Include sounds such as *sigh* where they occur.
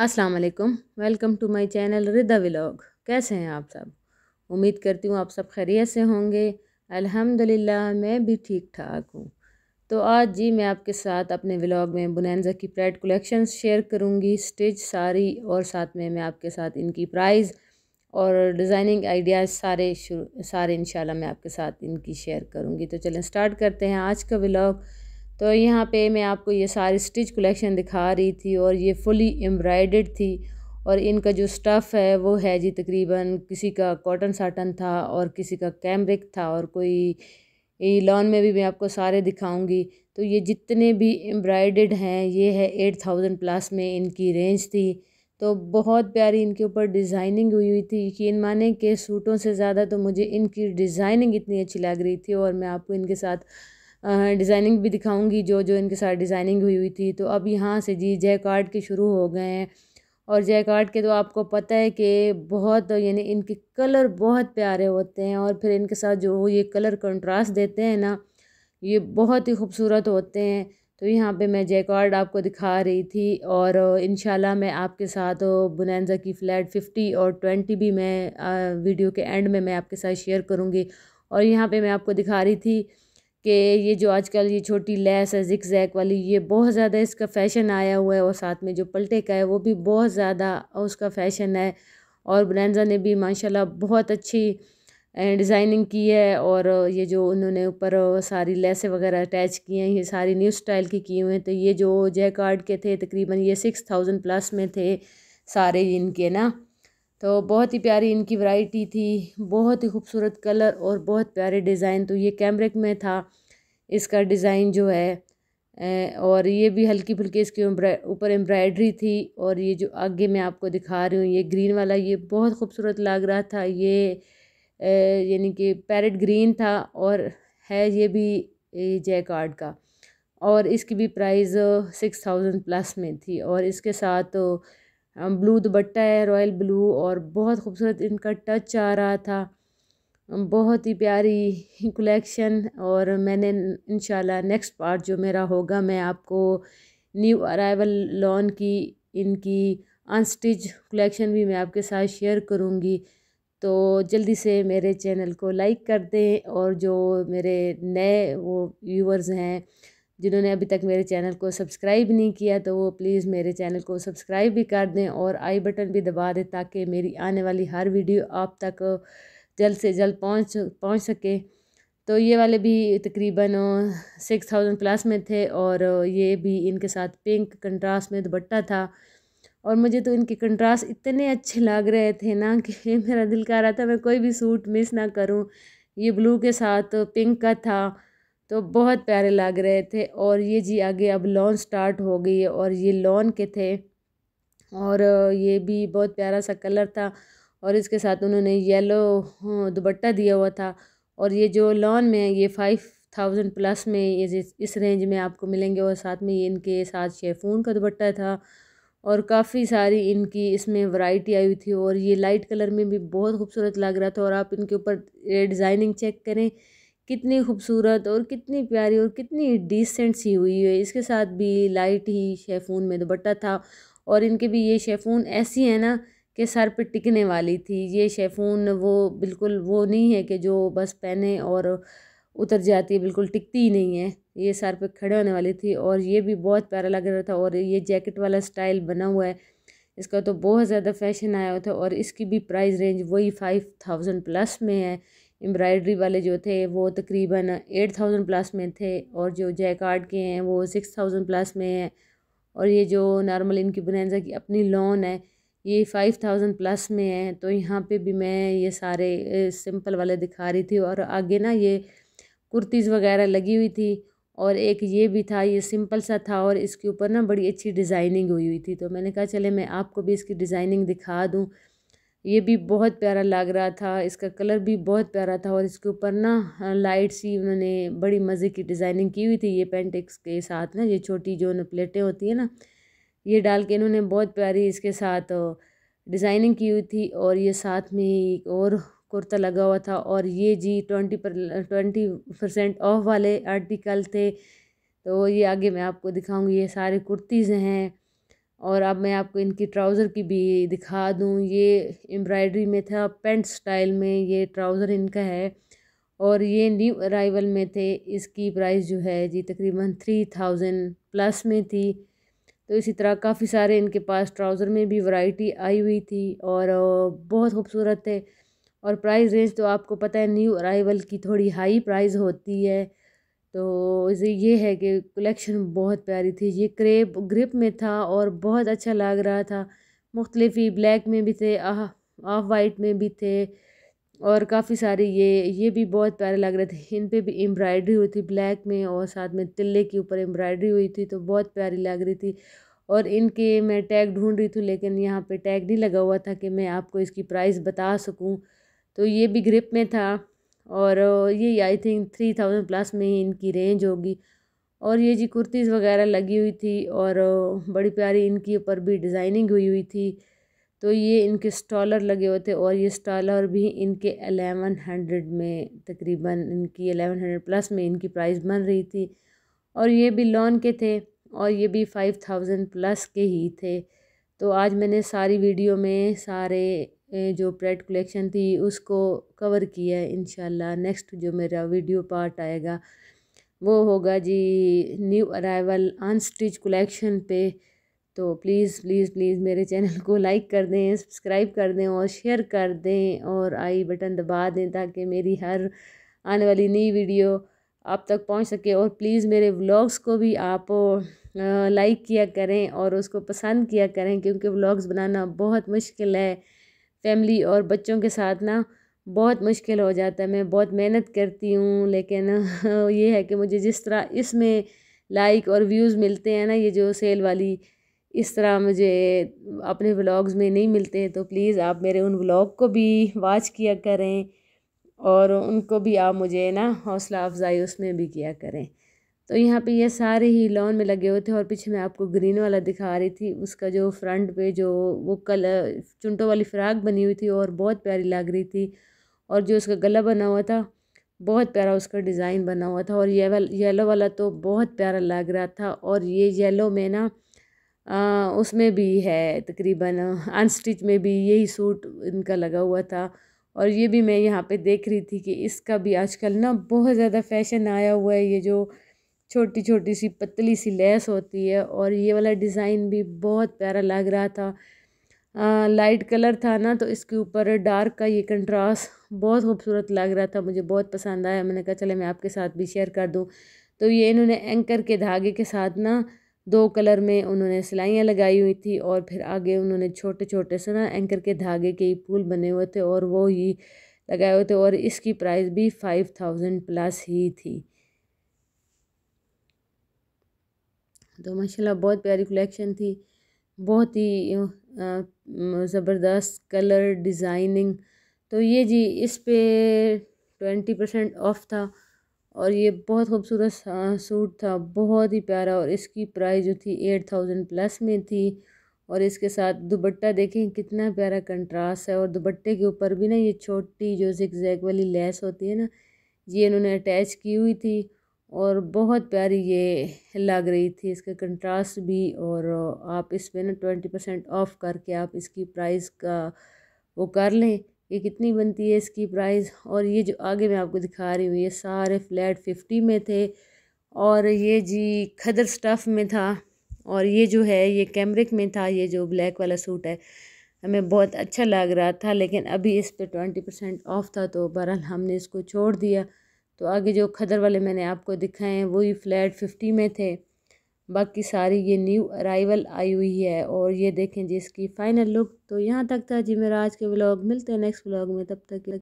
अस्सलाम वालेकुम welcome to my channel Rida vlog कैसे हैं आप सब उम्मीद करती हूँ आप सब खैरियत से होंगे अल्हम्दुलिल्लाह मैं भी ठीक ठाक हूँ तो आज जी मैं आपके साथ अपने व्लॉग में बुनैनजा की प्रेड कलेक्शन शेयर करूँगी स्टिच सारी और साथ में मैं आपके साथ इनकी प्राइस और डिज़ाइनिंग आइडियाज़ सारे सारे इन मैं आपके साथ इनकी शेयर करूँगी तो चलें स्टार्ट करते हैं आज का व्लॉग तो यहाँ पे मैं आपको ये सारी स्टिच कलेक्शन दिखा रही थी और ये फुली एम्ब्रॉयडर्ड थी और इनका जो स्टफ़ है वो है जी तकरीबन किसी का कॉटन साटन था और किसी का कैमरिक था और कोई लॉन में भी मैं आपको सारे दिखाऊंगी तो ये जितने भी एम्ब्रॉयडर्ड हैं ये है एट थाउजेंड प्लस में इनकी रेंज थी तो बहुत प्यारी इनके ऊपर डिज़ाइनिंग हुई हुई थी यकीन माने के सूटों से ज़्यादा तो मुझे इनकी डिज़ाइनिंग इतनी अच्छी लग रही थी और मैं आपको इनके साथ डिज़ाइनिंग भी दिखाऊंगी जो जो इनके साथ डिज़ाइनिंग हुई हुई थी तो अब यहाँ से जी जय कार्ड के शुरू हो गए हैं और जय कार्ड के तो आपको पता है कि बहुत यानी इनके कलर बहुत प्यारे होते हैं और फिर इनके साथ जो ये कलर कंट्रास्ट देते हैं ना ये बहुत ही खूबसूरत होते हैं तो यहाँ पे मैं जय कार्ड आपको दिखा रही थी और इन मैं आपके साथ बुनैनजा की फ़्लैट फ़िफ्टी और ट्वेंटी भी मैं वीडियो के एंड में मैं आपके साथ शेयर करूँगी और यहाँ पे मैं आपको दिखा रही थी कि ये जो आजकल ये छोटी लैस है जिक जैक वाली ये बहुत ज़्यादा इसका फ़ैशन आया हुआ है और साथ में जो पलटे का है वो भी बहुत ज़्यादा उसका फ़ैशन है और ब्रांडा ने भी माशाल्लाह बहुत अच्छी डिज़ाइनिंग की है और ये जो उन्होंने ऊपर सारी लेसें वगैरह अटैच की हैं ये सारी न्यू स्टाइल की किए हुए हैं तो ये जो जैकार्ड के थे तकरीबन ये सिक्स थाउजेंड प्लस में थे सारे इनके ना तो बहुत ही प्यारी इनकी वैरायटी थी बहुत ही खूबसूरत कलर और बहुत प्यारे डिज़ाइन तो ये कैमरे में था इसका डिज़ाइन जो है और ये भी हल्की फुल्की इसके ऊपर एम्ब्रॉयडरी थी और ये जो आगे मैं आपको दिखा रही हूँ ये ग्रीन वाला ये बहुत खूबसूरत लग रहा था ये यानी कि पैरट ग्रीन था और है ये भी कार्ड का और इसकी भी प्राइस सिक्स थाउजेंड प्लस में थी और इसके साथ तो ब्लू दुबट्टा है रॉयल ब्लू और बहुत खूबसूरत इनका टच आ रहा था बहुत ही प्यारी *laughs* कलेक्शन और मैंने इन नेक्स्ट पार्ट जो मेरा होगा मैं आपको न्यू अराइवल लॉन की इनकी अनस्टिच कलेक्शन भी मैं आपके साथ शेयर करूँगी तो जल्दी से मेरे चैनल को लाइक कर दें और जो मेरे नए वो व्यूवर्स हैं जिन्होंने अभी तक मेरे चैनल को सब्सक्राइब नहीं किया तो वो प्लीज़ मेरे चैनल को सब्सक्राइब भी कर दें और आई बटन भी दबा दें ताकि मेरी आने वाली हर वीडियो आप तक जल्द से जल्द पहुँच पहुँच सके तो ये वाले भी तकरीबन सिक्स थाउजेंड प्लस में थे और ये भी इनके साथ पिंक कंट्रास्ट में दुपट्टा था और मुझे तो इनके कंट्रास्ट इतने अच्छे लग रहे थे ना कि *laughs* मेरा दिल कर रहा था मैं कोई भी सूट मिस ना करूं ये ब्लू के साथ पिंक का था तो बहुत प्यारे लग रहे थे और ये जी आगे अब लॉन स्टार्ट हो गई है और ये लॉन के थे और ये भी बहुत प्यारा सा कलर था और इसके साथ उन्होंने येलो हाँ, दुबट्टा दिया हुआ था और ये जो लॉन में ये फाइव थाउजेंड प्लस में ये इस रेंज में आपको मिलेंगे और साथ में ये इनके साथ शेफून का दुबट्टा था और काफ़ी सारी इनकी इसमें वैरायटी आई हुई थी और ये लाइट कलर में भी बहुत खूबसूरत लग रहा था और आप इनके ऊपर डिज़ाइनिंग चेक करें कितनी खूबसूरत और कितनी प्यारी और कितनी डिसेंट सी हुई है इसके साथ भी लाइट ही शेफून में दुपट्टा था और इनके भी ये शेफून ऐसी है ना कि सर पे टिकने वाली थी ये शेफून वो बिल्कुल वो नहीं है कि जो बस पहने और उतर जाती है बिल्कुल टिकती ही नहीं है ये सर पे खड़े होने वाली थी और ये भी बहुत प्यारा लग रहा था और ये जैकेट वाला स्टाइल बना हुआ है इसका तो बहुत ज़्यादा फैशन आया हुआ था और इसकी भी प्राइस रेंज वही फाइव थाउजेंड प्लस में है एम्ब्रॉयडरी वाले जो थे वो तकरीबन एट थाउजेंड प्लस में थे और जो जैकार्ड के हैं वो सिक्स थाउजेंड प्लस में हैं और ये जो नॉर्मल इनकी बनैजा की अपनी लोन है ये फाइव थाउजेंड प्लस में है तो यहाँ पे भी मैं ये सारे सिंपल वाले दिखा रही थी और आगे ना ये कुर्तीज़ वगैरह लगी हुई थी और एक ये भी था ये सिंपल सा था और इसके ऊपर ना बड़ी अच्छी डिज़ाइनिंग हुई हुई थी तो मैंने कहा चले मैं आपको भी इसकी डिज़ाइनिंग दिखा दूँ ये भी बहुत प्यारा लग रहा था इसका कलर भी बहुत प्यारा था और इसके ऊपर ना लाइट सी उन्होंने बड़ी मज़े की डिज़ाइनिंग की हुई थी ये पेंटिक्स के साथ ना ये छोटी जो प्लेटें होती है ना ये डाल के इन्होंने बहुत प्यारी इसके साथ डिज़ाइनिंग की हुई थी और ये साथ में एक और कुर्ता लगा हुआ था और ये जी ट्वेंटी पर ट्वेंटी परसेंट ऑफ वाले आर्टिकल थे तो ये आगे मैं आपको दिखाऊंगी ये सारे कुर्तीज़ हैं और अब मैं आपको इनकी ट्राउज़र की भी दिखा दूँ ये एम्ब्रॉयडरी में था पेंट स्टाइल में ये ट्राउज़र इनका है और ये न्यू अराइवल में थे इसकी प्राइस जो है जी तकरीबन थ्री थाउजेंड प्लस में थी तो इसी तरह काफ़ी सारे इनके पास ट्राउज़र में भी वैरायटी आई हुई थी और बहुत खूबसूरत थे और प्राइस रेंज तो आपको पता है न्यू अराइवल की थोड़ी हाई प्राइस होती है तो इसे ये है कि कलेक्शन बहुत प्यारी थी ये क्रेप ग्रिप में था और बहुत अच्छा लग रहा था मुख्तलिफ ब्लैक में भी थे ऑफ वाइट में भी थे और काफ़ी सारे ये ये भी बहुत प्यारे लग रहे थे इन पे भी एम्ब्रॉयडरी हुई थी ब्लैक में और साथ में तिल्ले के ऊपर एम्ब्रॉयडरी हुई थी तो बहुत प्यारी लग रही थी और इनके मैं टैग ढूंढ रही थी लेकिन यहाँ पे टैग नहीं लगा हुआ था कि मैं आपको इसकी प्राइस बता सकूँ तो ये भी ग्रिप में था और ये I think three thousand plus में ही इनकी रेंज होगी और ये जी कुर्तीज़ वगैरह लगी हुई थी और बड़ी प्यारी इनके ऊपर भी डिज़ाइनिंग हुई हुई थी तो ये इनके स्टॉलर लगे हुए थे और ये स्टॉलर भी इनके अलेवन हंड्रेड में तकरीबन इनकी एलेवन हंड्रेड प्लस में इनकी प्राइस बन रही थी और ये भी लॉन के थे और ये भी फाइव थाउजेंड प्लस के ही थे तो आज मैंने सारी वीडियो में सारे जो प्रेड कलेक्शन थी उसको कवर किया है इन नेक्स्ट जो मेरा वीडियो पार्ट आएगा वो होगा जी न्यू अराइवल अनस्टिच कलेक्शन पे तो प्लीज़ प्लीज़ प्लीज़ मेरे चैनल को लाइक कर दें सब्सक्राइब कर दें और शेयर कर दें और आई बटन दबा दें ताकि मेरी हर आने वाली नई वीडियो आप तक पहुंच सके और प्लीज़ मेरे व्लॉग्स को भी आप लाइक किया करें और उसको पसंद किया करें क्योंकि व्लॉग्स बनाना बहुत मुश्किल है फैमिली और बच्चों के साथ ना बहुत मुश्किल हो जाता है मैं बहुत मेहनत करती हूँ लेकिन *laughs* ये है कि मुझे जिस तरह इसमें लाइक और व्यूज़ मिलते हैं ना ये जो सेल वाली इस तरह मुझे अपने व्लॉग्स में नहीं मिलते तो प्लीज़ आप मेरे उन व्लॉग को भी वॉच किया करें और उनको भी आप मुझे ना हौसला अफजाई उसमें भी किया करें तो यहाँ पे ये सारे ही लॉन में लगे हुए थे और पीछे मैं आपको ग्रीन वाला दिखा रही थी उसका जो फ्रंट पे जो वो कलर चुंटों वाली फ्राक बनी हुई थी और बहुत प्यारी लग रही थी और जो उसका गला बना हुआ था बहुत प्यारा उसका डिज़ाइन बना हुआ था और ये वाल येलो वाला तो बहुत प्यारा लग रहा था और ये येलो में ना उसमें भी है तकरीबन अनस्टिच में भी यही सूट इनका लगा हुआ था और ये भी मैं यहाँ पे देख रही थी कि इसका भी आजकल ना बहुत ज़्यादा फैशन आया हुआ है ये जो छोटी छोटी सी पतली सी लेस होती है और ये वाला डिज़ाइन भी बहुत प्यारा लग रहा था आ, लाइट कलर था ना तो इसके ऊपर डार्क का ये कंट्रास्ट बहुत खूबसूरत लग रहा था मुझे बहुत पसंद आया मैंने कहा चले मैं आपके साथ भी शेयर कर दूँ तो ये इन्होंने एंकर के धागे के साथ ना दो कलर में उन्होंने सिलाइयाँ लगाई हुई थी और फिर आगे उन्होंने छोटे छोटे से ना एंकर के धागे के ही फूल बने हुए थे और वो ही लगाए हुए थे और इसकी प्राइस भी फाइव थाउजेंड प्लस ही थी तो माशाल्लाह बहुत प्यारी कलेक्शन थी बहुत ही ज़बरदस्त कलर डिज़ाइनिंग तो ये जी इस पे ट्वेंटी परसेंट ऑफ था और ये बहुत खूबसूरत सूट था बहुत ही प्यारा और इसकी प्राइस जो थी एट थाउजेंड प्लस में थी और इसके साथ दुबट्टा देखें कितना प्यारा कंट्रास्ट है और दुपट्टे के ऊपर भी ना ये छोटी जो जिक वाली लेस होती है ना ये इन्होंने अटैच की हुई थी और बहुत प्यारी ये लग रही थी इसका कंट्रास्ट भी और आप इसमें ना ट्वेंटी परसेंट ऑफ़ करके आप इसकी प्राइस का वो कर लें ये कितनी बनती है इसकी प्राइस और ये जो आगे मैं आपको दिखा रही हूँ ये सारे फ्लैट फिफ्टी में थे और ये जी खदर स्टफ़ में था और ये जो है ये कैमरिक में था ये जो ब्लैक वाला सूट है हमें बहुत अच्छा लग रहा था लेकिन अभी इस पर ट्वेंटी परसेंट ऑफ़ था तो बहरहाल हमने इसको छोड़ दिया तो आगे जो खदर वाले मैंने आपको दिखाए हैं वही फ्लैट फिफ्टी में थे बाकी सारी ये न्यू अराइवल आई हुई है और ये देखें जी इसकी फ़ाइनल लुक तो यहाँ तक था जी मेरा आज के ब्लॉग मिलते हैं नेक्स्ट ब्लॉग में तब तक